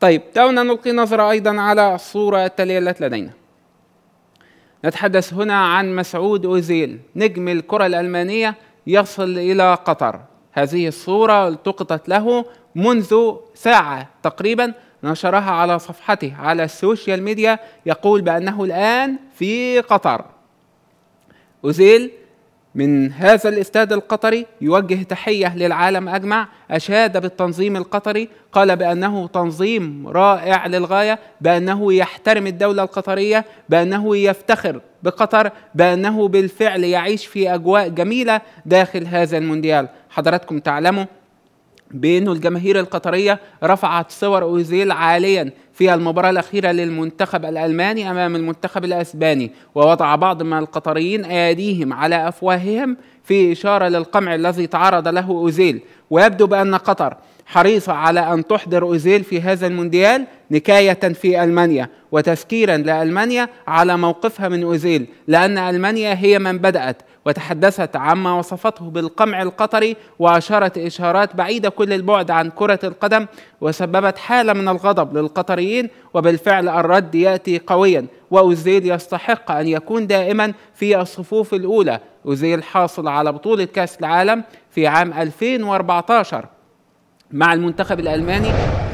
طيب دعونا نلقي نظرة أيضا على الصورة التالية التي لدينا نتحدث هنا عن مسعود أوزيل نجم الكرة الألمانية يصل إلى قطر هذه الصورة التقطت له منذ ساعة تقريبا نشرها على صفحته على السوشيال ميديا يقول بأنه الآن في قطر أوزيل من هذا الاستاد القطري يوجه تحيه للعالم اجمع اشاد بالتنظيم القطري قال بانه تنظيم رائع للغايه بانه يحترم الدوله القطريه بانه يفتخر بقطر بانه بالفعل يعيش في اجواء جميله داخل هذا المونديال حضراتكم تعلموا بانه الجماهير القطريه رفعت صور اوزيل عاليا في المباراة الأخيرة للمنتخب الألماني أمام المنتخب الأسباني ووضع بعض من القطريين أيديهم على أفواههم في إشارة للقمع الذي تعرض له أوزيل ويبدو بأن قطر حريصة على أن تحضر أوزيل في هذا المونديال نكاية في ألمانيا وتذكيرا لألمانيا على موقفها من أوزيل لأن ألمانيا هي من بدأت وتحدثت عما وصفته بالقمع القطري وأشارت إشارات بعيدة كل البعد عن كرة القدم وسببت حالة من الغضب للقطريين وبالفعل الرد يأتي قويا وأوزيل يستحق أن يكون دائما في الصفوف الأولى أوزيل حاصل على بطولة كأس العالم في عام 2014 مع المنتخب الالماني